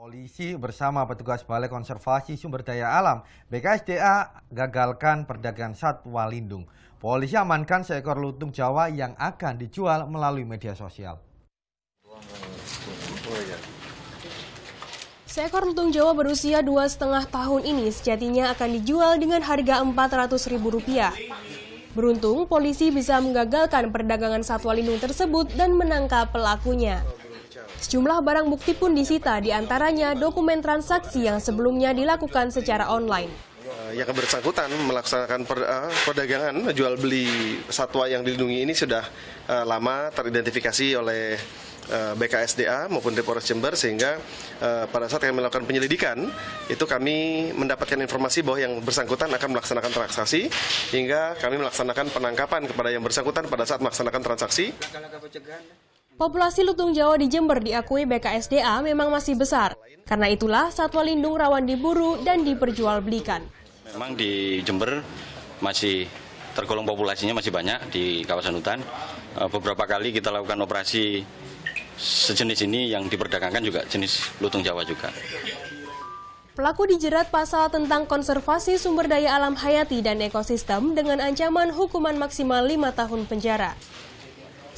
Polisi bersama petugas Balai Konservasi Sumber Daya Alam BKSDA gagalkan perdagangan satwa lindung. Polisi amankan seekor lutung Jawa yang akan dijual melalui media sosial. Seekor lutung Jawa berusia dua setengah tahun ini sejatinya akan dijual dengan harga Rp400.000. Beruntung, polisi bisa menggagalkan perdagangan satwa lindung tersebut dan menangkap pelakunya. Sejumlah barang bukti pun disita, diantaranya dokumen transaksi yang sebelumnya dilakukan secara online eh, yang bersangkutan melaksanakan per, uh, perdagangan jual beli satwa yang dilindungi ini sudah uh, lama teridentifikasi oleh uh, BKSDA maupun Depores Jember sehingga uh, pada saat kami melakukan penyelidikan itu kami mendapatkan informasi bahwa yang bersangkutan akan melaksanakan transaksi hingga kami melaksanakan penangkapan kepada yang bersangkutan pada saat melaksanakan transaksi. Populasi lutung Jawa di Jember diakui BKSDA memang masih besar. Karena itulah satwa lindung rawan diburu dan diperjualbelikan. Memang di Jember masih tergolong populasinya masih banyak di kawasan hutan. Eh, beberapa kali kita lakukan operasi sejenis ini yang diperdagangkan juga jenis lutung Jawa juga. Pelaku dijerat pasal tentang konservasi sumber daya alam hayati dan ekosistem dengan ancaman hukuman maksimal 5 tahun penjara.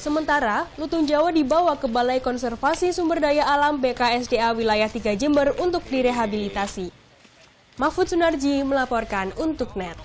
Sementara, lutung Jawa dibawa ke Balai Konservasi Sumber Daya Alam BKSDA Wilayah 3 Jember untuk direhabilitasi. Mahfud Sunarji melaporkan untuk NET.